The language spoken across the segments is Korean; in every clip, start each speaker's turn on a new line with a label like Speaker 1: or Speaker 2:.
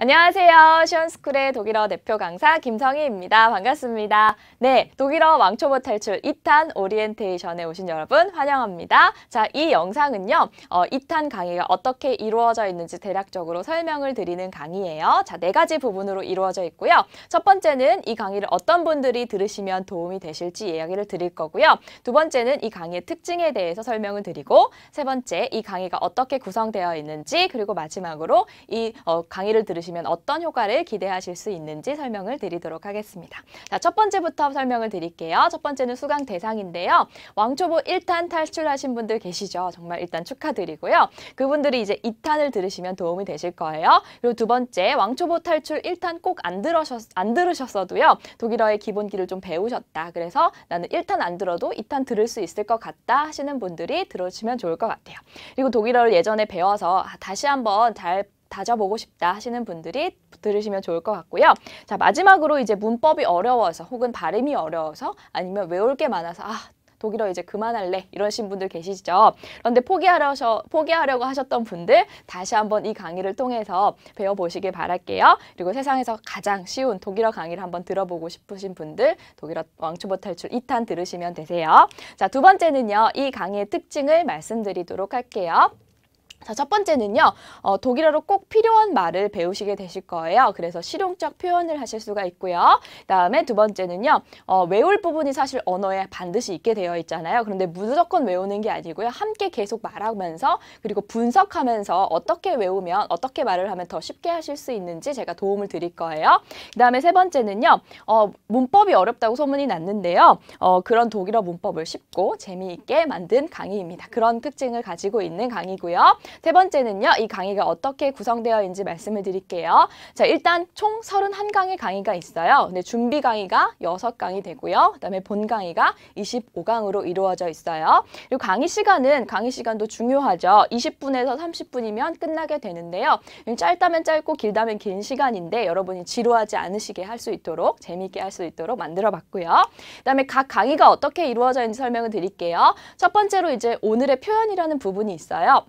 Speaker 1: 안녕하세요. 시온스쿨의 독일어 대표 강사 김성희입니다. 반갑습니다. 네, 독일어 왕초보 탈출 2탄 오리엔테이션에 오신 여러분 환영합니다. 자, 이 영상은요. 어, 2탄 강의가 어떻게 이루어져 있는지 대략적으로 설명을 드리는 강의예요. 자, 네 가지 부분으로 이루어져 있고요. 첫 번째는 이 강의를 어떤 분들이 들으시면 도움이 되실지 이야기를 드릴 거고요. 두 번째는 이 강의의 특징에 대해서 설명을 드리고 세 번째, 이 강의가 어떻게 구성되어 있는지 그리고 마지막으로 이 어, 강의를 들으시 보시면 어떤 효과를 기대하실 수 있는지 설명을 드리도록 하겠습니다. 자, 첫 번째부터 설명을 드릴게요. 첫 번째는 수강 대상인데요. 왕초보 1탄 탈출하신 분들 계시죠? 정말 일단 축하드리고요. 그분들이 이제 2탄을 들으시면 도움이 되실 거예요. 그리고 두 번째, 왕초보 탈출 1탄 꼭 안 들으셨, 안 들으셨어도요. 독일어의 기본기를 좀 배우셨다. 그래서 나는 1탄 안 들어도 2탄 들을 수 있을 것 같다 하시는 분들이 들어주시면 좋을 것 같아요. 그리고 독일어를 예전에 배워서 아, 다시 한번 잘 다져보고 싶다 하시는 분들이 들으시면 좋을 것 같고요. 자 마지막으로 이제 문법이 어려워서 혹은 발음이 어려워서 아니면 외울 게 많아서 아 독일어 이제 그만할래 이러신 분들 계시죠. 그런데 포기하려셔, 포기하려고 하셨던 분들 다시 한번 이 강의를 통해서 배워보시길 바랄게요. 그리고 세상에서 가장 쉬운 독일어 강의를 한번 들어보고 싶으신 분들 독일어 왕초보 탈출 2탄 들으시면 되세요. 자 두 번째는요. 이 강의의 특징을 말씀드리도록 할게요. 자, 첫 번째는요. 어, 독일어로 꼭 필요한 말을 배우시게 되실 거예요. 그래서 실용적 표현을 하실 수가 있고요. 그 다음에 두 번째는요. 어, 외울 부분이 사실 언어에 반드시 있게 되어 있잖아요. 그런데 무조건 외우는 게 아니고요. 함께 계속 말하면서 그리고 분석하면서 어떻게 외우면 어떻게 말을 하면 더 쉽게 하실 수 있는지 제가 도움을 드릴 거예요. 그다음에 세 번째는요. 어, 문법이 어렵다고 소문이 났는데요. 어, 그런 독일어 문법을 쉽고 재미있게 만든 강의입니다. 그런 특징을 가지고 있는 강의고요. 세 번째는요. 이 강의가 어떻게 구성되어 있는지 말씀을 드릴게요. 자, 일단 총 31강의 강의가 있어요. 근데 준비 강의가 6강이 되고요. 그다음에 본 강의가 25강으로 이루어져 있어요. 그리고 강의 시간은 강의 시간도 중요하죠. 20분에서 30분이면 끝나게 되는데요. 짧다면 짧고 길다면 긴 시간인데 여러분이 지루하지 않으시게 할 수 있도록 재미있게 할 수 있도록 만들어 봤고요. 그다음에 각 강의가 어떻게 이루어져 있는지 설명을 드릴게요. 첫 번째로 이제 오늘의 표현이라는 부분이 있어요.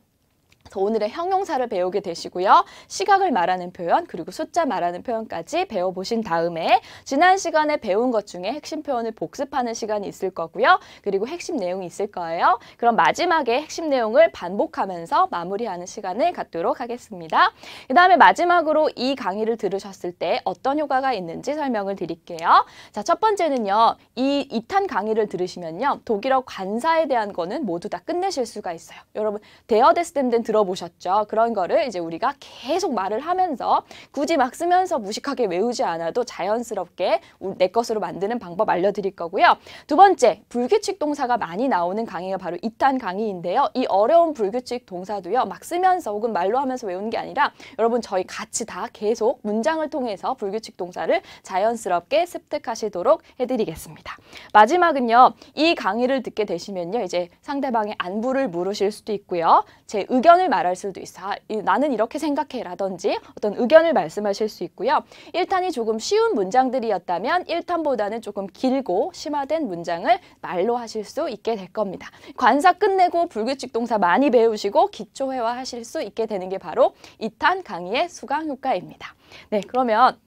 Speaker 1: 그래서 오늘의 형용사를 배우게 되시고요. 시각을 말하는 표현 그리고 숫자 말하는 표현까지 배워보신 다음에 지난 시간에 배운 것 중에 핵심 표현을 복습하는 시간이 있을 거고요. 그리고 핵심 내용이 있을 거예요. 그럼 마지막에 핵심 내용을 반복하면서 마무리하는 시간을 갖도록 하겠습니다. 그 다음에 마지막으로 이 강의를 들으셨을 때 어떤 효과가 있는지 설명을 드릴게요. 자, 첫 번째는요. 이 2탄 강의를 들으시면요. 독일어 관사에 대한 거는 모두 다 끝내실 수가 있어요. 여러분, 대어데스댐된 들어 들어보셨죠? 그런 거를 이제 우리가 계속 말을 하면서 굳이 막 쓰면서 무식하게 외우지 않아도 자연스럽게 내 것으로 만드는 방법 알려드릴 거고요. 두 번째, 불규칙 동사가 많이 나오는 강의가 바로 이탄 강의인데요. 이 어려운 불규칙 동사도요. 막 쓰면서 혹은 말로 하면서 외우는 게 아니라 여러분 저희 같이 다 계속 문장을 통해서 불규칙 동사를 자연스럽게 습득하시도록 해드리겠습니다. 마지막은요. 이 강의를 듣게 되시면요. 이제 상대방의 안부를 물으실 수도 있고요. 제 의견을 말할 수도 있어. 아, 나는 이렇게 생각해 라든지 어떤 의견을 말씀하실 수 있고요. 1탄이 조금 쉬운 문장들이었다면 1탄보다는 조금 길고 심화된 문장을 말로 하실 수 있게 될 겁니다. 관사 끝내고 불규칙 동사 많이 배우시고 기초 회화하실 수 있게 되는 게 바로 2탄 강의의 수강 효과입니다. 네, 그러면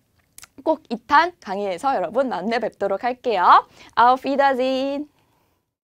Speaker 1: 꼭 2탄 강의에서 여러분 만나 뵙도록 할게요. Auf Wiedersehen!